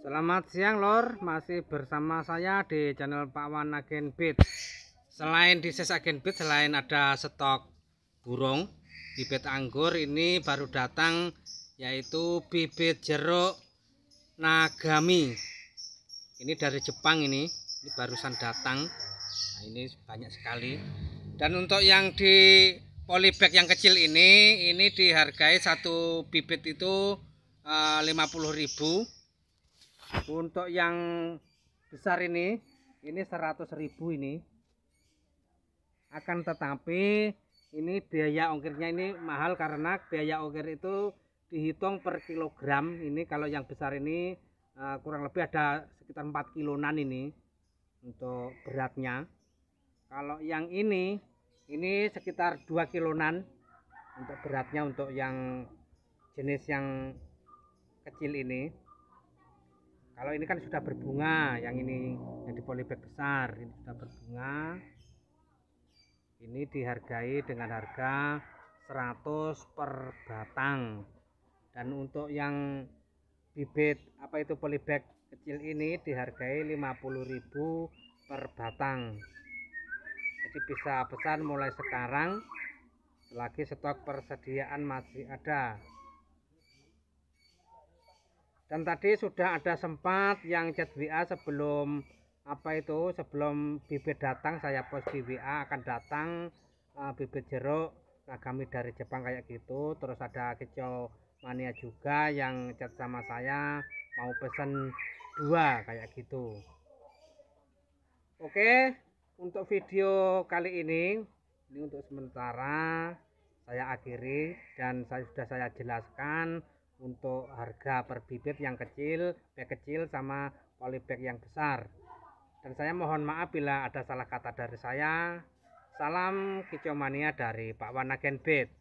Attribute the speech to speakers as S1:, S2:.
S1: Selamat siang lor, masih bersama saya di channel Pak Wan Agen Beat. Selain di ses Agen Beat, selain ada stok burung, bibit anggur ini baru datang yaitu bibit jeruk Nagami. Ini dari Jepang ini, ini barusan datang. Nah, ini banyak sekali. Dan untuk yang di polybag yang kecil ini, ini dihargai satu bibit itu eh, lima 50 ribu untuk yang besar ini ini 100.000 ini akan tetapi ini biaya ongkirnya ini mahal karena biaya ongkir itu dihitung per kilogram ini kalau yang besar ini eh, kurang lebih ada sekitar 4 kilonan ini untuk beratnya kalau yang ini ini sekitar 2 kilonan untuk beratnya untuk yang jenis yang kecil ini kalau ini kan sudah berbunga yang ini yang di polybag besar ini sudah berbunga ini dihargai dengan harga 100 per batang dan untuk yang bibit apa itu polybag kecil ini dihargai 50000 per batang jadi bisa pesan mulai sekarang Lagi stok persediaan masih ada dan tadi sudah ada sempat yang chat WA sebelum apa itu sebelum bibit datang saya post di WA akan datang uh, bibit jeruk kami dari Jepang kayak gitu terus ada keco mania juga yang chat sama saya mau pesen dua kayak gitu oke untuk video kali ini ini untuk sementara saya akhiri dan saya sudah saya jelaskan untuk harga per bibit yang kecil, bag kecil sama polybag yang besar. Dan saya mohon maaf bila ada salah kata dari saya. Salam kicomania dari Pak Wanagen Bed.